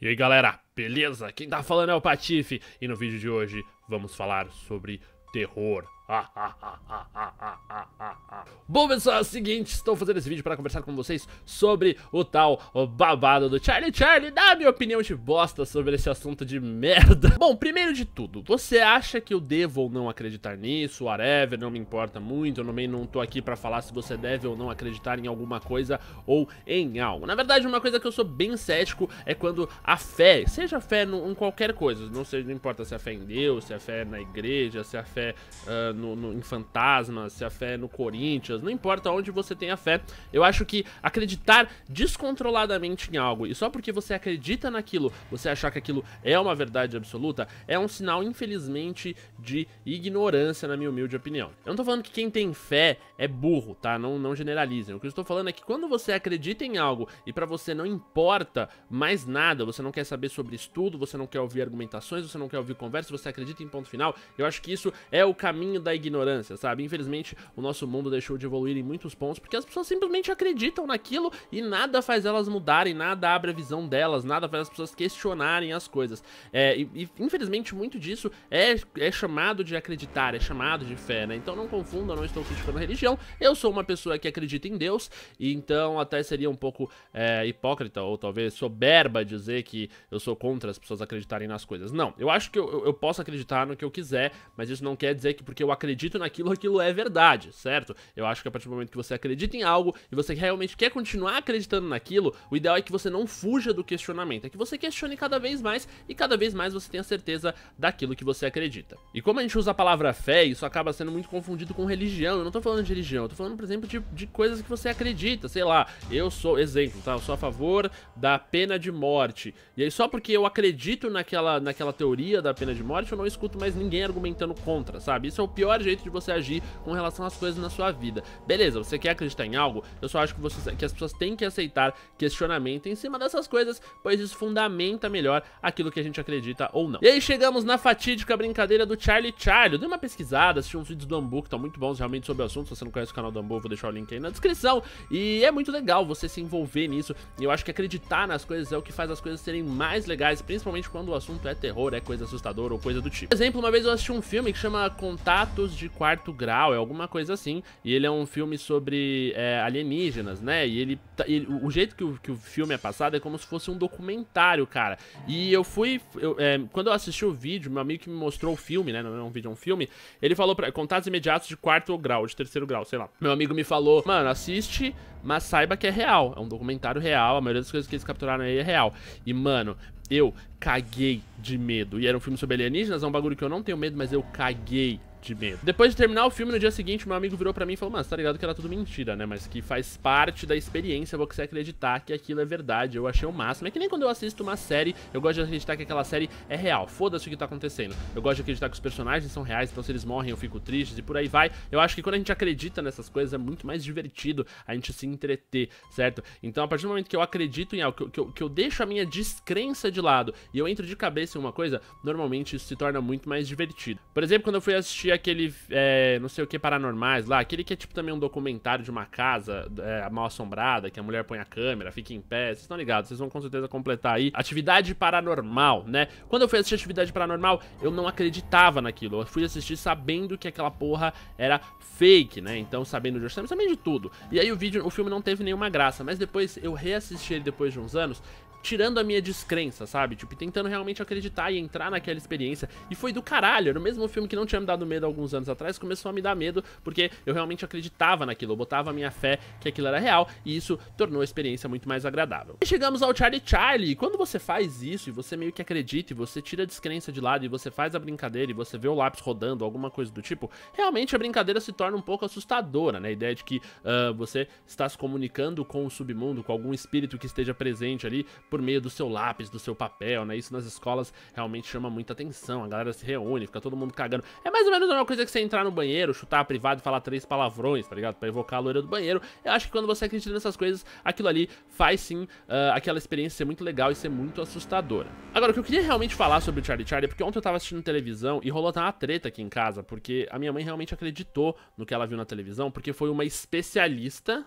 E aí galera, beleza? Quem tá falando é o Patife e no vídeo de hoje vamos falar sobre terror Bom, pessoal, é o seguinte, estou fazendo esse vídeo para conversar com vocês sobre o tal babado do Charlie Charlie, dá a minha opinião de bosta sobre esse assunto de merda. Bom, primeiro de tudo, você acha que eu devo ou não acreditar nisso, whatever, não me importa muito, eu também não tô aqui para falar se você deve ou não acreditar em alguma coisa ou em algo. Na verdade, uma coisa que eu sou bem cético é quando a fé, seja fé em qualquer coisa, não, seja, não importa se é fé em Deus, se é fé na igreja, se é fé... Uh, no, no, em fantasmas, se a fé é no Corinthians, não importa onde você tem a fé. Eu acho que acreditar descontroladamente em algo e só porque você acredita naquilo, você achar que aquilo é uma verdade absoluta, é um sinal, infelizmente, de ignorância, na minha humilde opinião. Eu não tô falando que quem tem fé é burro, tá? Não, não generalizem. O que eu estou falando é que quando você acredita em algo e para você não importa mais nada, você não quer saber sobre estudo, você não quer ouvir argumentações, você não quer ouvir conversas, você acredita em ponto final, eu acho que isso é o caminho da da ignorância, sabe? Infelizmente, o nosso mundo deixou de evoluir em muitos pontos porque as pessoas simplesmente acreditam naquilo e nada faz elas mudarem, nada abre a visão delas, nada faz as pessoas questionarem as coisas. É, e, e, infelizmente, muito disso é, é chamado de acreditar, é chamado de fé, né? Então não confunda, não estou criticando a religião, eu sou uma pessoa que acredita em Deus, e então até seria um pouco é, hipócrita ou talvez soberba dizer que eu sou contra as pessoas acreditarem nas coisas. Não, eu acho que eu, eu posso acreditar no que eu quiser, mas isso não quer dizer que porque eu acredito naquilo, aquilo é verdade, certo? Eu acho que a partir do momento que você acredita em algo e você realmente quer continuar acreditando naquilo, o ideal é que você não fuja do questionamento, é que você questione cada vez mais e cada vez mais você tenha certeza daquilo que você acredita. E como a gente usa a palavra fé, isso acaba sendo muito confundido com religião. Eu não tô falando de religião, eu tô falando, por exemplo, de, de coisas que você acredita. Sei lá, eu sou, exemplo, tá? Eu sou a favor da pena de morte. E aí, só porque eu acredito naquela, naquela teoria da pena de morte, eu não escuto mais ninguém argumentando contra, sabe? Isso é o pior jeito de você agir com relação às coisas na sua vida. Beleza, você quer acreditar em algo? Eu só acho que, você, que as pessoas têm que aceitar questionamento em cima dessas coisas, pois isso fundamenta melhor aquilo que a gente acredita ou não. E aí chegamos na fatídica brincadeira do Charlie Charlie. Eu dei uma pesquisada, assisti uns vídeos do Ambu que estão muito bons realmente sobre o assunto. Se você não conhece o canal do Ambu, vou deixar o link aí na descrição. E é muito legal você se envolver nisso. E eu acho que acreditar nas coisas é o que faz as coisas serem mais legais, principalmente quando o assunto é terror, é coisa assustadora ou coisa do tipo. Por exemplo, uma vez eu assisti um filme que chama Contato Relatos de Quarto Grau, é alguma coisa assim. E ele é um filme sobre é, alienígenas, né? E ele, ele tá, o jeito que o, que o, filme é passado é como se fosse um documentário, cara. E eu fui. Eu, é, quando eu assisti o vídeo, meu amigo que me mostrou o filme, né? Não é um vídeo, é um filme. Ele falou para Contatos imediatos de quarto grau, de terceiro grau, sei lá. Meu amigo me falou, mano, assiste, mas saiba que é real. É um documentário real, a maioria das coisas que eles capturaram aí é real. E, mano, eu caguei de medo. E era um filme sobre alienígenas, é um bagulho que eu não tenho medo, mas eu caguei de medo. Depois de terminar o filme, no dia seguinte, meu amigo virou para mim e falou: Mano, tá ligado que era tudo mentira, né? Mas que faz parte da experiência você acreditar que aquilo é verdade. Eu achei o máximo. É que nem quando eu assisto uma série, eu gosto de acreditar que aquela série é real. Foda-se o que tá acontecendo. Eu gosto de acreditar que os personagens são reais, então se eles morrem eu fico triste e por aí vai. Eu acho que quando a gente acredita nessas coisas é muito mais divertido a gente se entreter, certo? Então a partir do momento que eu acredito em algo, que eu, que eu, que eu deixo a minha descrença de lado e eu entro de cabeça em uma coisa, normalmente isso se torna muito mais divertido. Por exemplo, quando eu fui assistir assistir aquele, é, não sei o que, Paranormais lá, aquele que é tipo também um documentário de uma casa é, mal assombrada, que a mulher põe a câmera, fica em pé, vocês estão ligados, vocês vão com certeza completar aí. Atividade Paranormal, né? Quando eu fui assistir Atividade Paranormal, eu não acreditava naquilo, eu fui assistir sabendo que aquela porra era fake, né? Então, sabendo de orçamento, sabendo de tudo. E aí o vídeo, o filme não teve nenhuma graça, mas depois eu reassisti ele depois de uns anos tirando a minha descrença, sabe? Tipo, tentando realmente acreditar e entrar naquela experiência. E foi do caralho. Era o mesmo filme que não tinha me dado medo alguns anos atrás, começou a me dar medo porque eu realmente acreditava naquilo. Eu botava a minha fé que aquilo era real e isso tornou a experiência muito mais agradável. E chegamos ao Charlie Charlie. E quando você faz isso e você meio que acredita e você tira a descrença de lado e você faz a brincadeira e você vê o lápis rodando, alguma coisa do tipo, realmente a brincadeira se torna um pouco assustadora, né? A ideia de que uh, você está se comunicando com o submundo, com algum espírito que esteja presente ali por meio do seu lápis, do seu papel, né? Isso nas escolas realmente chama muita atenção. A galera se reúne, fica todo mundo cagando. É mais ou menos a mesma coisa que você entrar no banheiro, chutar a privada e falar três palavrões, tá ligado? Pra evocar a loira do banheiro. Eu acho que quando você acredita nessas coisas, aquilo ali faz sim uh, aquela experiência ser muito legal e ser muito assustadora. Agora, o que eu queria realmente falar sobre o Charlie Charlie é porque ontem eu tava assistindo televisão e rolou até uma treta aqui em casa, porque a minha mãe realmente acreditou no que ela viu na televisão, porque foi uma especialista,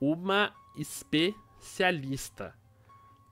uma especialista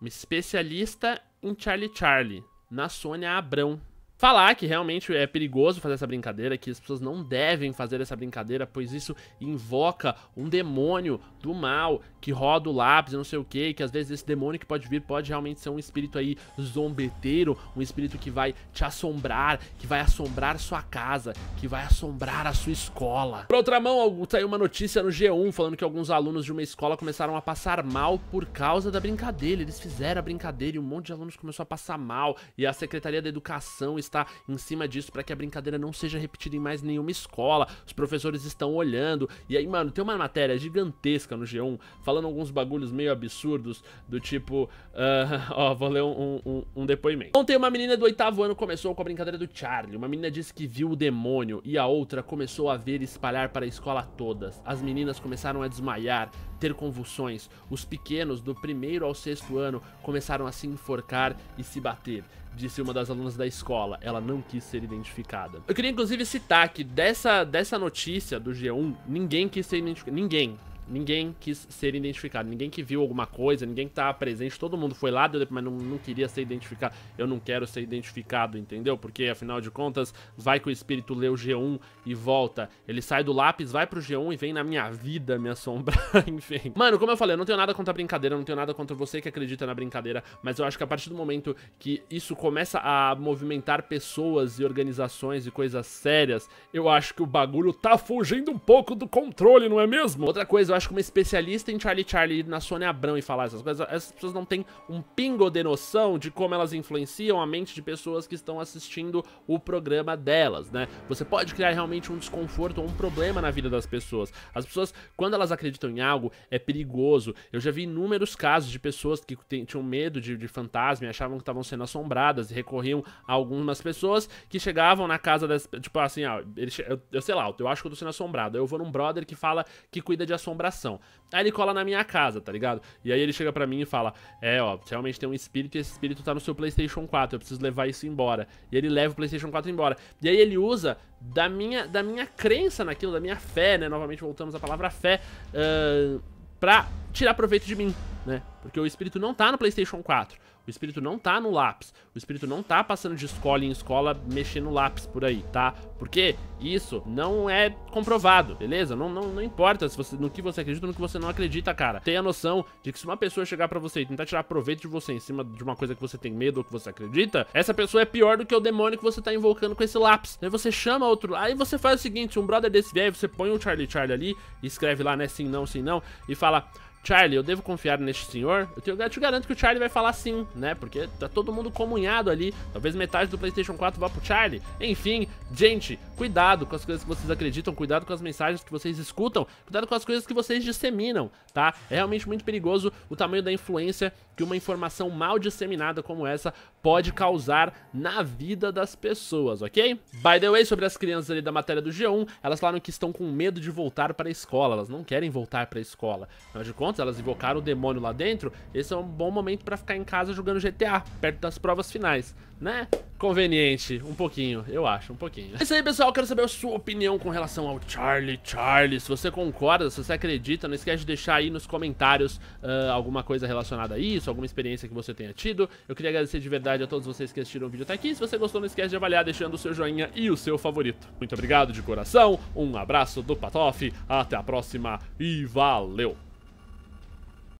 uma especialista em Charlie Charlie, na Sônia Abrão, falar que realmente é perigoso fazer essa brincadeira, que as pessoas não devem fazer essa brincadeira, pois isso invoca um demônio do mal que roda o lápis e não sei o que, que às vezes esse demônio que pode vir pode realmente ser um espírito aí zombeteiro, um espírito que vai te assombrar, que vai assombrar sua casa, que vai assombrar a sua escola. Por outra mão, saiu uma notícia no G1 falando que alguns alunos de uma escola começaram a passar mal por causa da brincadeira, eles fizeram a brincadeira e um monte de alunos começou a passar mal, e a Secretaria da Educação está em cima disso para que a brincadeira não seja repetida em mais nenhuma escola. Os professores estão olhando. E aí, mano, tem uma matéria gigantesca no G1 falando alguns bagulhos meio absurdos, do tipo. Uh, ó, vou ler um, um, um depoimento. Ontem, uma menina do oitavo ano começou com a brincadeira do Charlie. Uma menina disse que viu o demônio e a outra começou a ver e espalhar para a escola todas. As meninas começaram a desmaiar ter convulsões. Os pequenos, do primeiro ao sexto ano, começaram a se enforcar e se bater disse uma das alunas da escola. Ela não quis ser identificada. Eu queria inclusive citar que dessa, dessa notícia do G1, ninguém quis ser identificado. Ninguém ninguém quis ser identificado. Ninguém que viu alguma coisa, ninguém que estava tá presente, todo mundo foi lá, mas não, não queria ser identificado. Eu não quero ser identificado, entendeu? Porque afinal de contas, vai que o espírito lê o G1 e volta. Ele sai do lápis, vai pro G1 e vem na minha vida me assombrar, enfim. Mano, como eu falei, eu não tenho nada contra a brincadeira, não tenho nada contra você que acredita na brincadeira, mas eu acho que a partir do momento que isso começa a movimentar pessoas e organizações e coisas sérias, eu acho que o bagulho tá fugindo um pouco do controle, não é mesmo? Outra coisa, eu acho que uma especialista em Charlie Charlie na Sônia Abrão e falar essas coisas, essas pessoas não têm um pingo de noção de como elas influenciam a mente de pessoas que estão assistindo o programa delas, né? Você pode criar realmente um desconforto ou um problema na vida das pessoas. As pessoas, quando elas acreditam em algo, é perigoso. Eu já vi inúmeros casos de pessoas que tinham medo de, de fantasma e achavam que estavam sendo assombradas e recorriam a algumas pessoas que chegavam na casa das. Tipo assim, ah, ele, eu, eu sei lá, eu acho que eu tô sendo assombrado. Eu vou num brother que fala que cuida de assombração assombração. Aí ele cola na minha casa, tá ligado? E aí ele chega para mim e fala: É, ó, realmente tem um espírito e esse espírito tá no seu PlayStation 4, eu preciso levar isso embora. E ele leva o PlayStation 4 embora. E aí ele usa da minha, da minha crença naquilo, da minha fé, né? Novamente voltamos à palavra fé, uh, pra tirar proveito de mim, né? Porque o espírito não tá no PlayStation 4. O espírito não tá no lápis. O espírito não tá passando de escola em escola mexendo lápis por aí, tá? Porque isso não é comprovado, beleza? Não, não, não importa se você, no que você acredita ou no que você não acredita, cara. Tenha noção de que se uma pessoa chegar pra você e tentar tirar proveito de você em cima de uma coisa que você tem medo ou que você acredita, essa pessoa é pior do que o demônio que você tá invocando com esse lápis. Aí você chama outro. Aí você faz o seguinte: um brother desse vier, você põe o Charlie Charlie ali, escreve lá, né? Sim, não, sim, não, e fala. Charlie, eu devo confiar neste senhor? Eu, te, eu te garanto que o Charlie vai falar sim, né? Porque tá todo mundo comunhado ali. Talvez metade do PlayStation 4 vá pro Charlie. Enfim, gente, cuidado com as coisas que vocês acreditam, cuidado com as mensagens que vocês escutam, cuidado com as coisas que vocês disseminam, tá? É realmente muito perigoso o tamanho da influência que uma informação mal disseminada como essa pode causar na vida das pessoas, ok? By the way, sobre as crianças ali da matéria do G1, elas falaram que estão com medo de voltar para a escola, elas não querem voltar para a escola. Afinal de contas, elas invocaram o demônio lá dentro, esse é um bom momento para ficar em casa jogando GTA, perto das provas finais, né? Conveniente, um pouquinho, eu acho, um pouquinho. É isso aí, pessoal, quero saber a sua opinião com relação ao Charlie Charlie, se você concorda, se você acredita, não esquece de deixar aí nos comentários uh, alguma coisa relacionada a isso, alguma experiência que você tenha tido. Eu queria agradecer de verdade a todos vocês que assistiram o vídeo até aqui, se você gostou, não esquece de avaliar deixando o seu joinha e o seu favorito. Muito obrigado de coração, um abraço do Patoff, até a próxima e valeu!